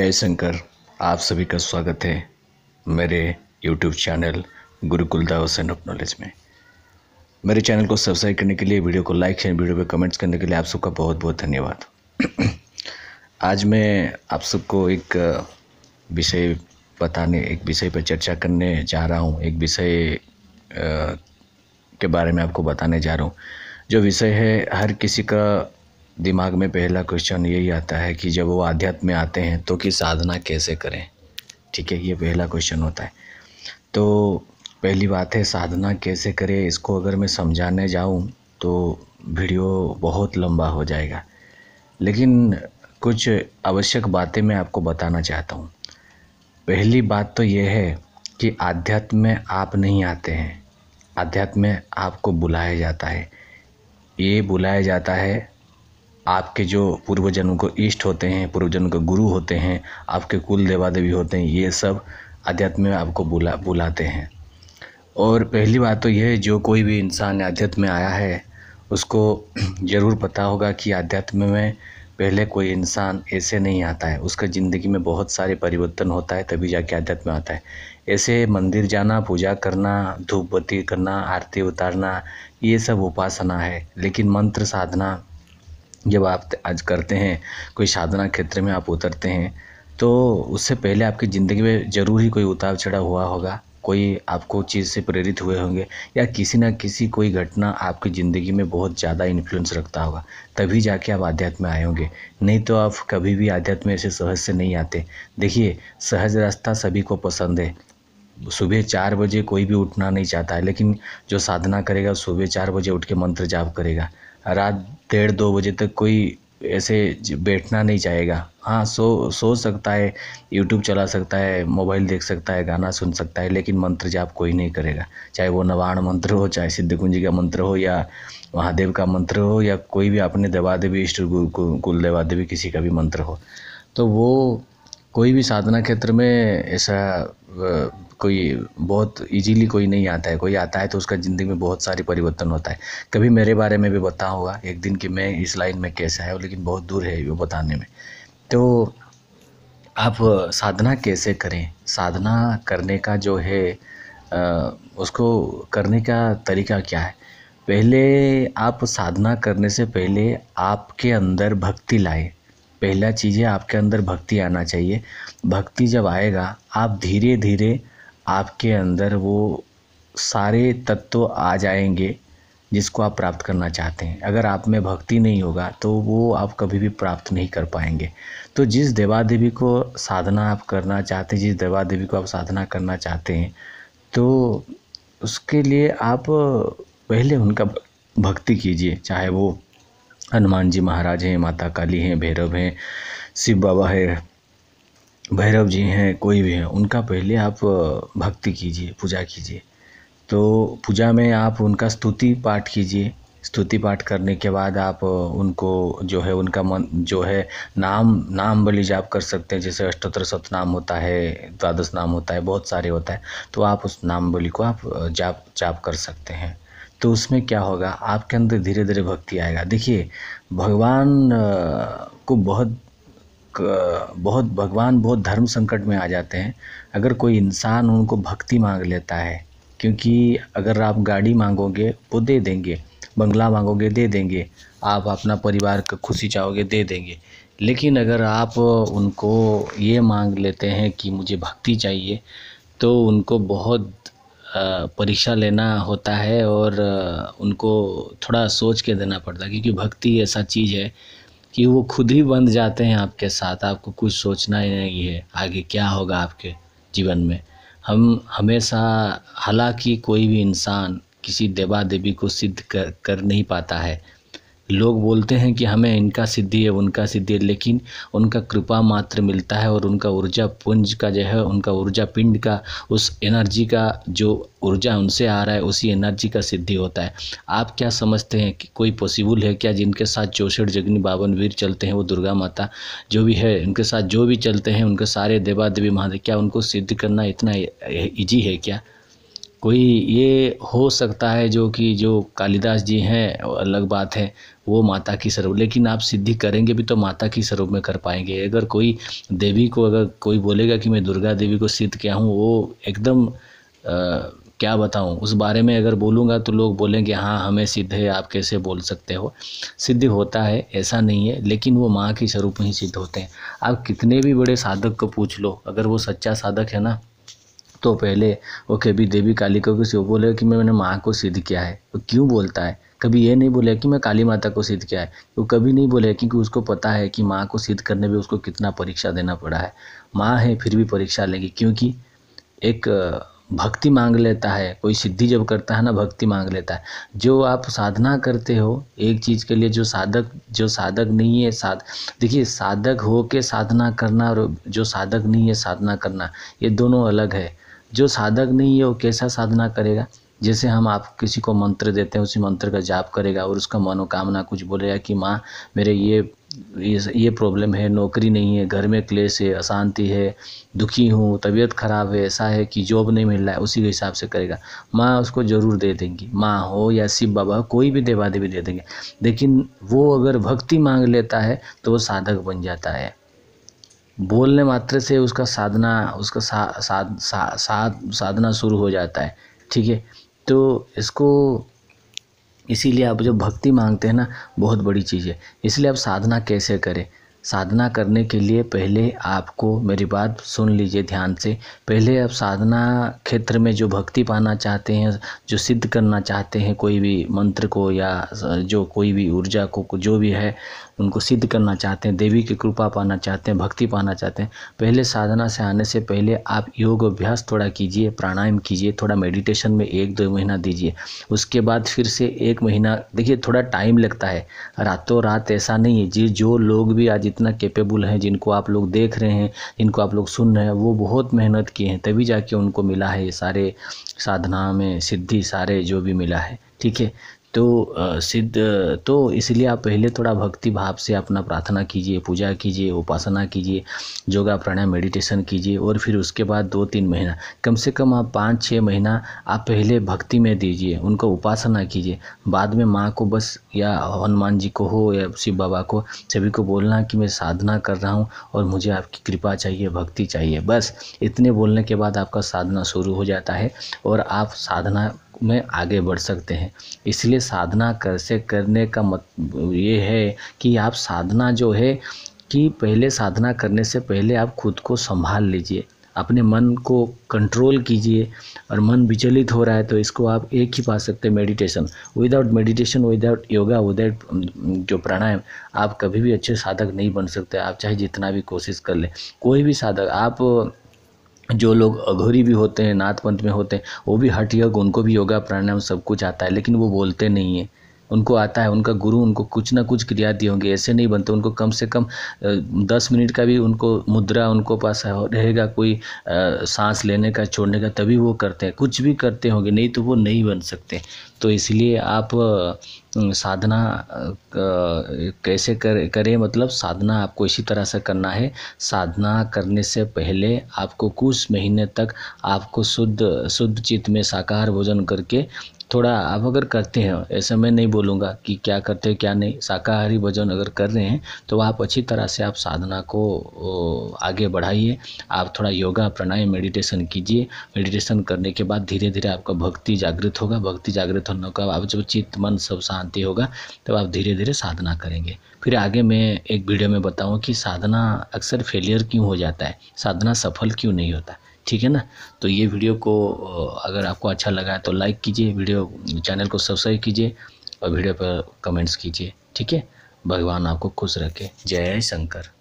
जय शंकर आप सभी का स्वागत है मेरे यूट्यूब चैनल गुरुकुल दाव एंड ऑफ नॉलेज में मेरे चैनल को सब्सक्राइब करने के लिए वीडियो को लाइक शेयर वीडियो पे कमेंट्स करने के लिए आप सबका बहुत बहुत धन्यवाद आज मैं आप सबको एक विषय बताने एक विषय पर चर्चा करने जा रहा हूँ एक विषय के बारे में आपको बताने जा रहा हूँ जो विषय है हर किसी का दिमाग में पहला क्वेश्चन यही आता है कि जब वो आध्यात्म में आते हैं तो कि साधना कैसे करें ठीक है ये पहला क्वेश्चन होता है तो पहली बात है साधना कैसे करें इसको अगर मैं समझाने जाऊँ तो वीडियो बहुत लंबा हो जाएगा लेकिन कुछ आवश्यक बातें मैं आपको बताना चाहता हूँ पहली बात तो यह है कि आध्यात्म में आप नहीं आते हैं आध्यात्म में आपको बुलाया जाता है ये बुलाया जाता है आपके जो पूर्वजन्म को ईष्ट होते हैं पूर्वजन्म के गुरु होते हैं आपके कुल देवा देवी होते हैं ये सब अध्यात्म में आपको बुला बुलाते हैं और पहली बात तो यह है जो कोई भी इंसान अध्यात्म में आया है उसको ज़रूर पता होगा कि अध्यात्म में पहले कोई इंसान ऐसे नहीं आता है उसका ज़िंदगी में बहुत सारे परिवर्तन होता है तभी जाके अध्यात्म में आता है ऐसे मंदिर जाना पूजा करना धूप बत्ती करना आरती उतारना ये सब उपासना है लेकिन मंत्र साधना जब आप आज करते हैं कोई साधना क्षेत्र में आप उतरते हैं तो उससे पहले आपकी ज़िंदगी में ज़रूर ही कोई उतार चढ़ाव हुआ होगा कोई आपको चीज़ से प्रेरित हुए होंगे या किसी ना किसी कोई घटना आपकी ज़िंदगी में बहुत ज़्यादा इन्फ्लुएंस रखता होगा तभी जाके आप आध्यात्म में आए होंगे नहीं तो आप कभी भी आध्यात्म ऐसे सहज से नहीं आते देखिए सहज रास्ता सभी को पसंद है सुबह चार बजे कोई भी उठना नहीं चाहता है लेकिन जो साधना करेगा सुबह चार बजे उठ के मंत्र जाप करेगा रात डेढ़ दो बजे तक कोई ऐसे बैठना नहीं चाहेगा हाँ सो सो सकता है यूट्यूब चला सकता है मोबाइल देख सकता है गाना सुन सकता है लेकिन मंत्र जाप कोई नहीं करेगा चाहे वो नवाण मंत्र हो चाहे सिद्ध कुंजी का मंत्र हो या महादेव का मंत्र हो या कोई भी अपने देवा देवी इष्ट कुल देवा देवी किसी का भी मंत्र हो तो वो कोई भी साधना क्षेत्र में ऐसा कोई बहुत ईज़िली कोई नहीं आता है कोई आता है तो उसका ज़िंदगी में बहुत सारे परिवर्तन होता है कभी मेरे बारे में भी बता होगा एक दिन कि मैं इस लाइन में कैसा है लेकिन बहुत दूर है वो बताने में तो आप साधना कैसे करें साधना करने का जो है उसको करने का तरीका क्या है पहले आप साधना करने से पहले आपके अंदर भक्ति लाए पहला चीज़ है आपके अंदर भक्ति आना चाहिए भक्ति जब आएगा आप धीरे धीरे आपके अंदर वो सारे तत्व आ जाएंगे जिसको आप प्राप्त करना चाहते हैं अगर आप में भक्ति नहीं होगा तो वो आप कभी भी प्राप्त नहीं कर पाएंगे तो जिस देवा देवी को साधना आप करना चाहते हैं जिस देवा देवी को आप साधना करना चाहते हैं तो उसके लिए आप पहले उनका भक्ति कीजिए चाहे वो हनुमान जी महाराज हैं माता काली हैं भैरव हैं शिव बाबा है भैरव जी हैं कोई भी हैं उनका पहले आप भक्ति कीजिए पूजा कीजिए तो पूजा में आप उनका स्तुति पाठ कीजिए स्तुति पाठ करने के बाद आप उनको जो है उनका मन जो है नाम नाम बलि जाप कर सकते हैं जैसे अष्टोत्तर सतनाम होता है द्वादश नाम होता है बहुत सारे होता है तो आप उस नाम बलि को आप जाप जाप कर सकते हैं तो उसमें क्या होगा आपके अंदर धीरे धीरे भक्ति आएगा देखिए भगवान को बहुत बहुत भगवान बहुत धर्म संकट में आ जाते हैं अगर कोई इंसान उनको भक्ति मांग लेता है क्योंकि अगर आप गाड़ी मांगोगे वो दे देंगे बंगला मांगोगे दे देंगे आप अपना परिवार का खुशी चाहोगे दे देंगे लेकिन अगर आप उनको ये मांग लेते हैं कि मुझे भक्ति चाहिए तो उनको बहुत परीक्षा लेना होता है और उनको थोड़ा सोच के देना पड़ता है क्योंकि भक्ति ऐसा चीज़ है कि वो खुद ही बंध जाते हैं आपके साथ आपको कुछ सोचना ही नहीं है आगे क्या होगा आपके जीवन में हम हमेशा हालांकि कोई भी इंसान किसी देवा देवी को सिद्ध कर कर नहीं पाता है लोग बोलते हैं कि हमें इनका सिद्धि है उनका सिद्धि है लेकिन उनका कृपा मात्र मिलता है और उनका ऊर्जा पुंज का जो है उनका ऊर्जा पिंड का उस एनर्जी का जो ऊर्जा उनसे आ रहा है उसी एनर्जी का सिद्धि होता है आप क्या समझते हैं कि कोई पॉसिबल है क्या जिनके साथ चौसठ जगनी बावन वीर चलते हैं वो दुर्गा माता जो भी है उनके साथ जो भी चलते हैं उनके सारे देवा देवी महादेव क्या उनको सिद्ध करना इतना ईजी है क्या कोई ये हो सकता है जो कि जो कालिदास जी हैं अलग बात है वो माता की स्वरूप लेकिन आप सिद्धि करेंगे भी तो माता की स्वरूप में कर पाएंगे अगर कोई देवी को अगर कोई बोलेगा कि मैं दुर्गा देवी को सिद्ध क्या हूँ वो एकदम आ, क्या बताऊँ उस बारे में अगर बोलूँगा तो लोग बोलेंगे हाँ हमें सिद्ध है आप कैसे बोल सकते हो सिद्ध होता है ऐसा नहीं है लेकिन वो माँ के स्वरूप में ही सिद्ध होते हैं आप कितने भी बड़े साधक को पूछ लो अगर वो सच्चा साधक है ना तो पहले वो कभी देवी काली को किसी को बोलेगा कि मैंने माँ को सिद्ध किया है वो क्यों बोलता है कभी ये नहीं बोले कि मैं काली माता को सिद्ध किया है वो कभी नहीं बोले क्योंकि उसको पता है कि माँ को सिद्ध करने में उसको कितना परीक्षा देना पड़ा है माँ है फिर भी परीक्षा लेगी क्योंकि एक भक्ति मांग लेता है कोई सिद्धि जब करता है ना भक्ति मांग लेता है जो आप साधना करते हो एक चीज़ के लिए जो साधक जो साधक नहीं है साध देखिए साधक हो के साधना करना और जो साधक नहीं है साधना करना ये दोनों अलग है जो साधक नहीं है वो कैसा साधना करेगा जैसे हम आप किसी को मंत्र देते हैं उसी मंत्र का जाप करेगा और उसका मनोकामना कुछ बोलेगा कि माँ मेरे ये ये प्रॉब्लम है नौकरी नहीं है घर में क्लेश है अशांति है दुखी हूँ तबीयत ख़राब है ऐसा है कि जॉब नहीं मिल रहा है उसी के हिसाब से करेगा माँ उसको ज़रूर दे देंगी माँ हो या शिव बाबा हो कोई भी देवा देवी दे देंगे लेकिन वो अगर भक्ति मांग लेता है तो वो साधक बन जाता है बोलने मात्र से उसका साधना उसका सा साधना शुरू हो जाता है ठीक है तो इसको इसीलिए आप जब भक्ति मांगते हैं ना बहुत बड़ी चीज़ है इसलिए आप साधना कैसे करें साधना करने के लिए पहले आपको मेरी बात सुन लीजिए ध्यान से पहले आप साधना क्षेत्र में जो भक्ति पाना चाहते हैं जो सिद्ध करना चाहते हैं कोई भी मंत्र को या जो कोई भी ऊर्जा को जो भी है उनको सिद्ध करना चाहते हैं देवी की कृपा पाना चाहते हैं भक्ति पाना चाहते हैं पहले साधना से आने से पहले आप योग अभ्यास थोड़ा कीजिए प्राणायाम कीजिए थोड़ा मेडिटेशन में एक दो महीना दीजिए उसके बाद फिर से एक महीना देखिए थोड़ा टाइम लगता है रातों रात ऐसा नहीं है जी जो लोग भी आज जितना कैपेबल हैं जिनको आप लोग देख रहे हैं जिनको आप लोग सुन रहे हैं वो बहुत मेहनत किए हैं तभी जाके उनको मिला है ये सारे साधना में सिद्धि सारे जो भी मिला है ठीक है तो सिद्ध तो इसलिए आप पहले थोड़ा भक्ति भाव से अपना प्रार्थना कीजिए पूजा कीजिए उपासना कीजिए योगा प्राणायाम मेडिटेशन कीजिए और फिर उसके बाद दो तीन महीना कम से कम आप पाँच छः महीना आप पहले भक्ति में दीजिए उनको उपासना कीजिए बाद में माँ को बस या हनुमान जी को हो या शिव बाबा को सभी को बोलना कि मैं साधना कर रहा हूँ और मुझे आपकी कृपा चाहिए भक्ति चाहिए बस इतने बोलने के बाद आपका साधना शुरू हो जाता है और आप साधना में आगे बढ़ सकते हैं इसलिए साधना कैसे करने का मत ये है कि आप साधना जो है कि पहले साधना करने से पहले आप खुद को संभाल लीजिए अपने मन को कंट्रोल कीजिए और मन विचलित हो रहा है तो इसको आप एक ही पा सकते हैं meditation without meditation without yoga without जो प्राणायाम आप कभी भी अच्छे साधक नहीं बन सकते आप चाहे जितना भी कोशिश कर लें कोई भी साधक आप जो लोग अघोरी भी होते हैं नाथ पंथ में होते हैं वो भी हठ योग उनको भी योगा प्राणायाम सब कुछ आता है लेकिन वो बोलते नहीं हैं उनको आता है उनका गुरु उनको कुछ ना कुछ क्रिया दिए होंगे ऐसे नहीं बनते उनको कम से कम दस मिनट का भी उनको मुद्रा उनको पास रहेगा कोई सांस लेने का छोड़ने का तभी वो करते हैं कुछ भी करते होंगे नहीं तो वो नहीं बन सकते तो इसलिए आप साधना कैसे कर करें मतलब साधना आपको इसी तरह से करना है साधना करने से पहले आपको कुछ महीने तक आपको शुद्ध शुद्ध चित्त में साकार भोजन करके थोड़ा आप अगर करते हैं ऐसे मैं नहीं बोलूँगा कि क्या करते हैं क्या नहीं शाकाहारी भोजन अगर कर रहे हैं तो आप अच्छी तरह से आप साधना को आगे बढ़ाइए आप थोड़ा योगा प्राणायाम मेडिटेशन कीजिए मेडिटेशन करने के बाद धीरे धीरे आपका भक्ति जागृत होगा भक्ति जागृत होने का आप जब चित्त मन सब शांति होगा तब आप धीरे धीरे साधना करेंगे फिर आगे मैं एक वीडियो में बताऊँ कि साधना अक्सर फेलियर क्यों हो जाता है साधना सफल क्यों नहीं होता ठीक है ना तो ये वीडियो को अगर आपको अच्छा लगा है तो लाइक कीजिए वीडियो चैनल को सब्सक्राइब कीजिए और वीडियो पर कमेंट्स कीजिए ठीक है भगवान आपको खुश रखे जय शंकर